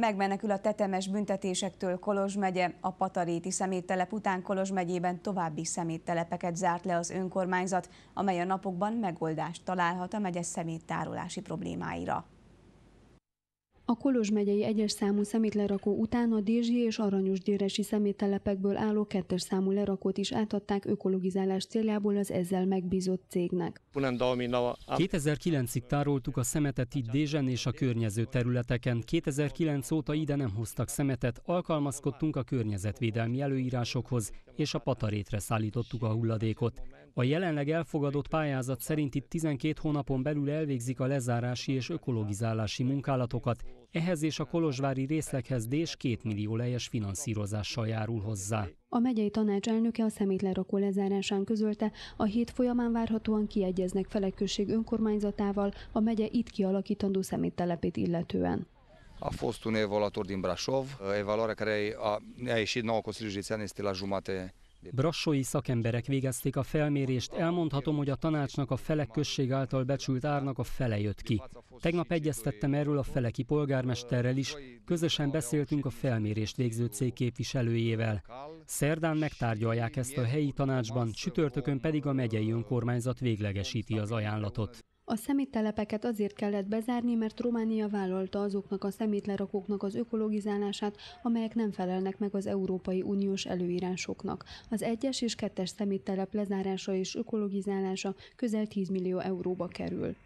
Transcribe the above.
Megmenekül a tetemes büntetésektől Kolozs megye, a Pataréti szeméttelep után Kolozs megyében további szeméttelepeket zárt le az önkormányzat, amely a napokban megoldást találhat a megye szeméttárolási problémáira. A Kolozs megyei egyes számú szemétlerakó után a Dézsi és Aranyos Győresi szeméttelepekből álló kettes számú lerakót is átadták ökologizálás céljából az ezzel megbízott cégnek. 2009-ig tároltuk a szemetet itt Dézsen és a környező területeken. 2009 óta ide nem hoztak szemetet, alkalmazkodtunk a környezetvédelmi előírásokhoz, és a patarétre szállítottuk a hulladékot. A jelenleg elfogadott pályázat szerint itt 12 hónapon belül elvégzik a lezárási és ökologizálási munkálatokat, ehhez és a kolozsvári részleghez Dés 2 millió lejes finanszírozással járul hozzá. A megyei tanács elnöke a szemétlerakó lezárásán közölte, a hét folyamán várhatóan kiegyeznek felekközség önkormányzatával a megye itt kialakítandó szeméttelepét illetően. A fost un evaluator din Brașov, evaluarea care a, a ieșit nouă consiliu județean este la jumate Brassói szakemberek végezték a felmérést, elmondhatom, hogy a tanácsnak a felek község által becsült árnak a fele jött ki. Tegnap egyeztettem erről a feleki polgármesterrel is, közösen beszéltünk a felmérést végző cég képviselőjével. Szerdán megtárgyalják ezt a helyi tanácsban, csütörtökön pedig a megyei önkormányzat véglegesíti az ajánlatot. A szeméttelepeket azért kellett bezárni, mert Románia vállalta azoknak a szemétlerakóknak az ökologizálását, amelyek nem felelnek meg az Európai Uniós előírásoknak. Az egyes és kettes szeméttelep lezárása és ökologizálása közel 10 millió euróba kerül.